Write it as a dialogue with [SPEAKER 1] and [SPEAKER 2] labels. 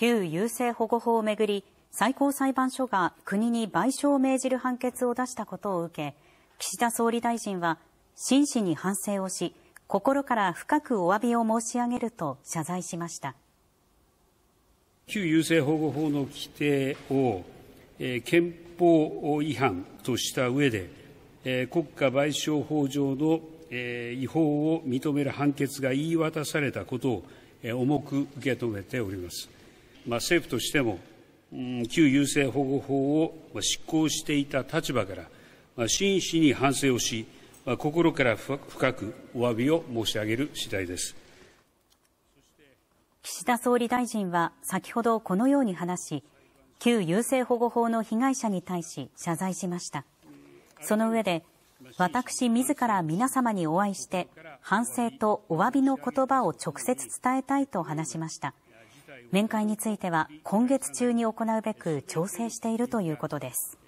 [SPEAKER 1] 旧優生保護法をめぐり最高裁判所が国に賠償を命じる判決を出したことを受け岸田総理大臣は真摯に反省をし心から深くお詫びを申し上げると謝罪しました
[SPEAKER 2] 旧優生保護法の規定を、えー、憲法違反とした上で、えー、国家賠償法上の、えー、違法を認める判決が言い渡されたことを、えー、重く受け止めております。まあ、政府としても、旧優生保護法を執行していた立場から、まあ、真摯に反省をし、心から深くお詫びを申し上げる次第です
[SPEAKER 1] 岸田総理大臣は先ほどこのように話し旧優生保護法の被害者に対し謝罪しましたその上で私自ら皆様にお会いして反省とお詫びの言葉を直接伝えたいと話しました。面会については今月中に行うべく調整しているということです。